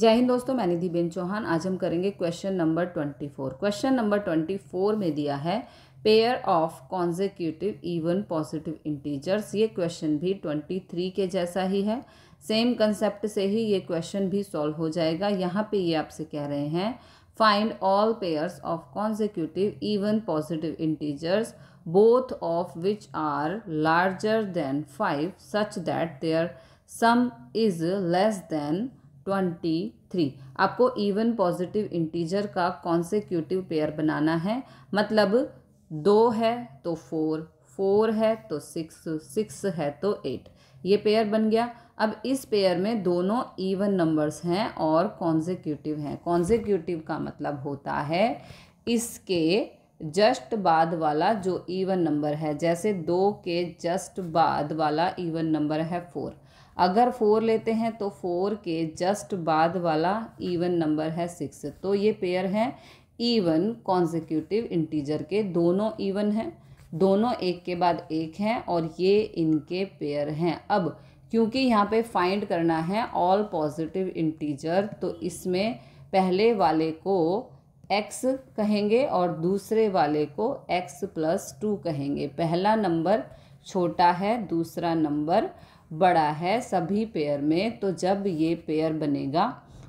जय हिंद दोस्तों मैं निधि बेन चौहान आज हम करेंगे question number twenty four question number twenty four में दिया है pair of consecutive even positive integers ये क्वेश्चन भी ट्वेंटी थ्री के जैसा ही है सेम कंसेप्ट से ही ये क्वेश्चन भी सॉल्व हो जाएगा यहाँ पे ये आपसे कह रहे हैं find all pairs of consecutive even positive integers both of which are larger than five such that their sum is less than twenty three आपको इवन पॉजिटिव इंटीजर का कॉन्सिक्यूटिव पेयर बनाना है मतलब दो है तो फोर फोर है तो सिक्स सिक्स है तो एट ये पेयर बन गया अब इस पेयर में दोनों इवन नंबर्स हैं और कॉन्जिक्यूटिव हैं कॉन्जिक्यूटिव का मतलब होता है इसके जस्ट बाद वाला जो इवन नंबर है जैसे दो के जस्ट बाद वाला इवन नंबर है फोर अगर फोर लेते हैं तो फोर के जस्ट बाद वाला इवन नंबर है सिक्स तो ये पेयर है इवन कॉन्जिक्यूटिव इंटीजर के दोनों ईवन हैं दोनों एक के बाद एक हैं और ये इनके पेयर हैं अब क्योंकि यहाँ पे फाइंड करना है ऑल पॉजिटिव इंटीजर तो इसमें पहले वाले को एक्स कहेंगे और दूसरे वाले को एक्स प्लस टू कहेंगे पहला नंबर छोटा है दूसरा नंबर बड़ा है सभी पेयर में तो जब ये पेयर बनेगा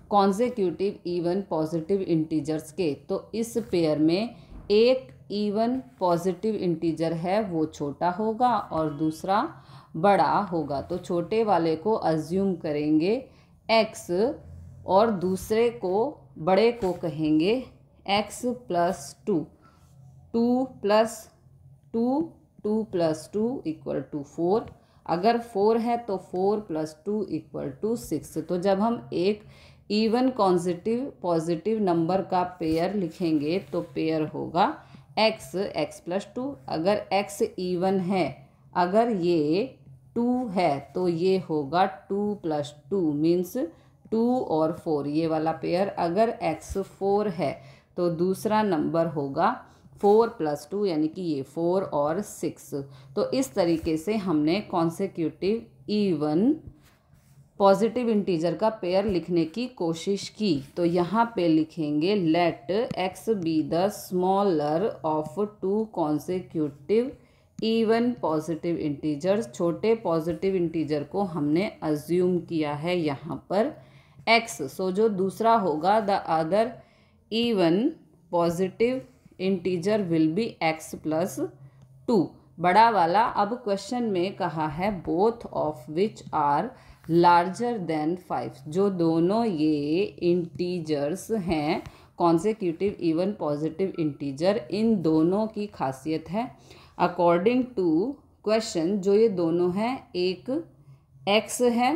कॉन्जिक्यूटिव इवन पॉजिटिव इंटीजर्स के तो इस पेयर में एक इवन पॉजिटिव इंटीजर है वो छोटा होगा और दूसरा बड़ा होगा तो छोटे वाले को अज्यूम करेंगे एक्स और दूसरे को बड़े को कहेंगे x plus two two plus two two plus two equal to four अगर फोर है तो four plus two equal to six तो जब हम एक इवन कॉन्जिटिव पॉजिटिव नंबर का पेयर लिखेंगे तो पेयर होगा एक्स एक्स प्लस टू अगर एक्स इवन है अगर ये टू है तो ये होगा two plus two means two और फोर ये वाला पेयर अगर एक्स फोर है तो दूसरा नंबर होगा फोर प्लस टू यानी कि ये फोर और सिक्स तो इस तरीके से हमने कॉन्सिक्यूटिव इवन पॉजिटिव इंटीजर का पेयर लिखने की कोशिश की तो यहाँ पे लिखेंगे let x be the smaller of two consecutive even positive integer छोटे पॉजिटिव इंटीजर को हमने अज्यूम किया है यहाँ पर एक्स सो so जो दूसरा होगा the other even positive integer will be x plus two बड़ा वाला अब क्वेश्चन में कहा है both of which are larger than five जो दोनों ये इंटीजर्स हैं कॉन्जिक्यूटिव इवन पॉजिटिव इंटीजर इन दोनों की खासियत है अकॉर्डिंग टू क्वेश्चन जो ये दोनों हैं एक एक्स है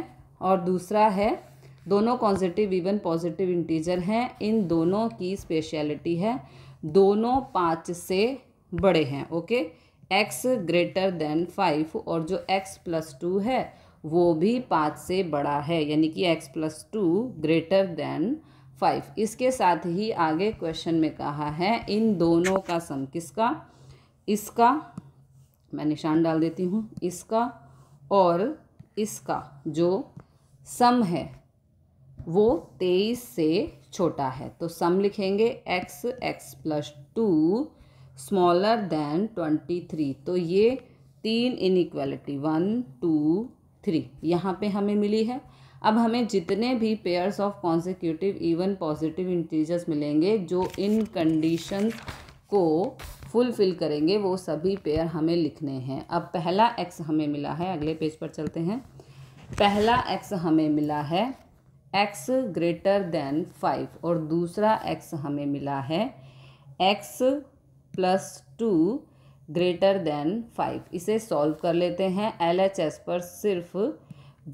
और दूसरा है दोनों कॉन्जिटिव इवन पॉजिटिव इंटीजर हैं इन दोनों की स्पेशलिटी है दोनों पाँच से बड़े हैं okay x greater than five और जो एक्स प्लस टू है वो भी पाँच से बड़ा है यानी कि x plus two greater than five इसके साथ ही आगे क्वेश्चन में कहा है इन दोनों का सम किसका इसका मैं निशान डाल देती हूँ इसका और इसका जो सम है वो तेईस से छोटा है तो सम लिखेंगे x x plus two smaller than twenty three तो ये तीन इनक्वालिटी वन टू थ्री यहाँ पे हमें मिली है अब हमें जितने भी pairs of consecutive even positive integers मिलेंगे जो इन कंडीशन को फुलफिल करेंगे वो सभी पेयर हमें लिखने हैं अब पहला एक्स हमें मिला है अगले पेज पर चलते हैं पहला एक्स हमें मिला है x ग्रेटर देन फाइव और दूसरा x हमें मिला है x plus two greater than five इसे सॉल्व कर लेते हैं एल एच एस पर सिर्फ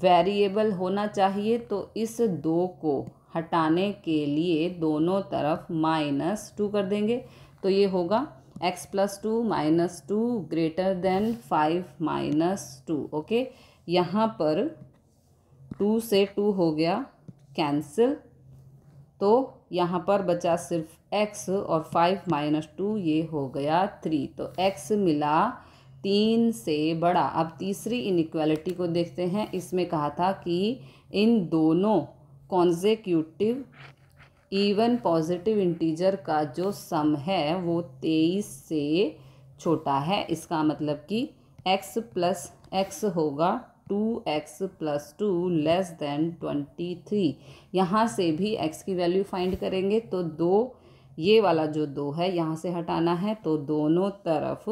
वेरिएबल होना चाहिए तो इस दो को हटाने के लिए दोनों तरफ माइनस टू कर देंगे तो ये होगा x plus two minus two greater than five minus two okay यहाँ पर टू से टू हो गया कैंसिल तो यहाँ पर बचा सिर्फ x और फाइव माइनस टू ये हो गया थ्री तो x मिला तीन से बड़ा अब तीसरी इनक्वालिटी को देखते हैं इसमें कहा था कि इन दोनों कॉन्जेक्यूटिव इवन पॉजिटिव इंटीजर का जो सम है वो तेईस से छोटा है इसका मतलब कि x प्लस एक्स होगा two x plus two less than twenty three यहाँ से भी एक्स की वैल्यू फाइंड करेंगे तो दो ये वाला जो दो है यहाँ से हटाना है तो दोनों तरफ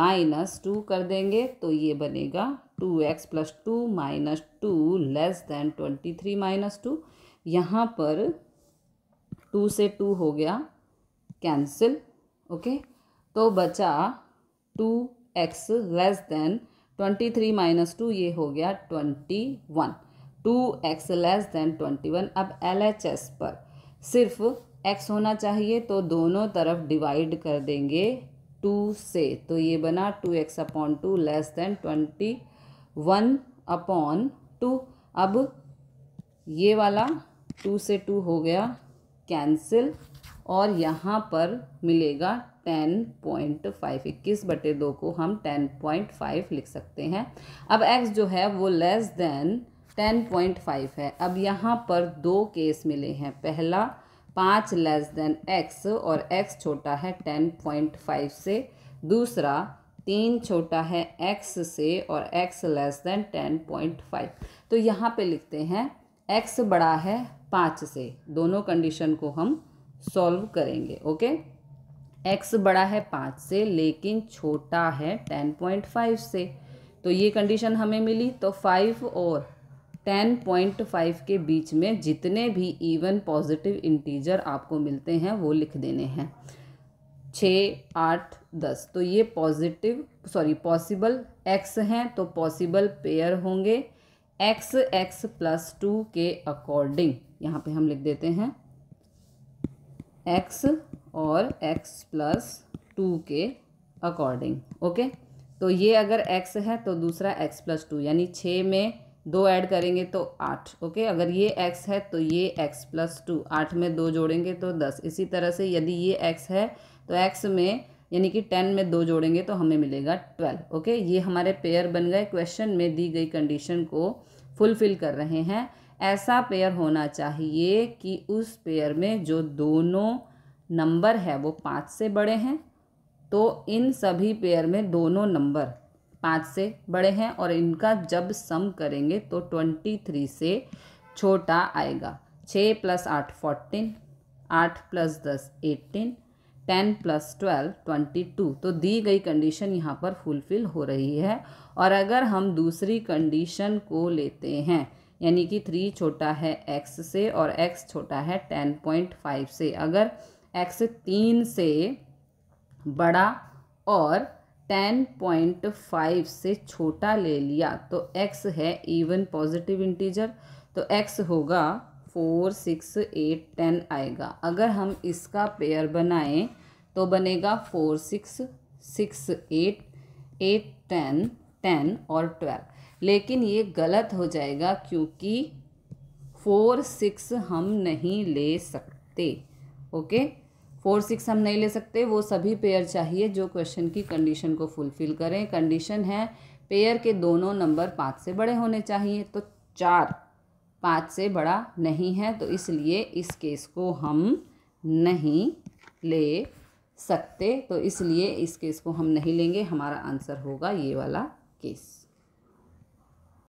माइनस टू कर देंगे तो ये बनेगा two x plus two minus two less than twenty three minus two यहाँ पर टू से टू हो गया कैंसिल ओके तो बचा two x less than twenty three minus two ये हो गया twenty one two x less than twenty one अब एल एच एस पर सिर्फ एक्स होना चाहिए तो दोनों तरफ डिवाइड कर देंगे टू से तो ये बना two x upon two less than twenty one upon two अब ये वाला टू से टू हो गया कैंसिल और यहाँ पर मिलेगा टेन पॉइंट फाइव इक्कीस बटे दो को हम टेन पॉइंट फाइव लिख सकते हैं अब एक्स जो है वो less than ten point five है अब यहाँ पर दो केस मिले हैं पहला पाँच लेस देन एक्स और एक्स छोटा है टेन पॉइंट फाइव से दूसरा तीन छोटा है एक्स से और x less than ten point five तो यहाँ पे लिखते हैं एक्स बड़ा है पाँच से दोनों कंडीशन को हम सॉल्व करेंगे ओके एक्स बड़ा है पाँच से लेकिन छोटा है टेन पॉइंट फाइव से तो ये कंडीशन हमें मिली तो फाइव और टेन पॉइंट फाइव के बीच में जितने भी इवन पॉजिटिव इंटीजर आपको मिलते हैं वो लिख देने हैं छः आठ दस तो ये पॉजिटिव सॉरी पॉसिबल एक्स हैं तो पॉसिबल पेयर होंगे एक्स एक्स प्लस टू के अकॉर्डिंग यहाँ पे हम लिख देते हैं एक्स और एक्स प्लस टू के अकॉर्डिंग ओके तो ये अगर एक्स है तो दूसरा एक्स प्लस टू यानी छः में दो ऐड करेंगे तो आठ ओके अगर ये एक्स है तो ये एक्स प्लस टू आठ में दो जोड़ेंगे तो दस इसी तरह से यदि ये एक्स है तो एक्स में यानी कि टेन में दो जोड़ेंगे तो हमें मिलेगा ट्वेल्व ओके ये हमारे पेयर बन गए क्वेश्चन में दी गई कंडीशन को फुलफिल कर रहे हैं ऐसा पेयर होना चाहिए कि उस पेयर में जो दोनों नंबर है वो पाँच से बड़े हैं तो इन सभी पेयर में दोनों नंबर पाँच से बड़े हैं और इनका जब सम करेंगे तो ट्वेंटी थ्री से छोटा आएगा छः प्लस आठ फोर्टीन आठ प्लस दस eighteen ten plus twelve twenty two तो दी गई कंडीशन यहाँ पर फुलफ़िल हो रही है और अगर हम दूसरी कंडीशन को लेते हैं यानी कि थ्री छोटा है एक्स से और एक्स छोटा है टेन पॉइंट फाइव से अगर एक्स तीन से बड़ा और टेन पॉइंट फाइव से छोटा ले लिया तो एक्स है इवन पॉजिटिव इंटीजर तो एक्स होगा फोर सिक्स एट टेन आएगा अगर हम इसका पेयर बनाएं तो बनेगा four six six eight eight ten ten और ट्वेल्व लेकिन ये गलत हो जाएगा क्योंकि फोर सिक्स हम नहीं ले सकते ओके फोर सिक्स हम नहीं ले सकते वो सभी पेयर चाहिए जो क्वेश्चन की कंडीशन को फुलफिल करें कंडीशन है पेयर के दोनों नंबर पाँच से बड़े होने चाहिए तो चार पाँच से बड़ा नहीं है तो इसलिए इस केस को हम नहीं ले सकते तो इसलिए इस केस को हम नहीं लेंगे हमारा आंसर होगा ये वाला केस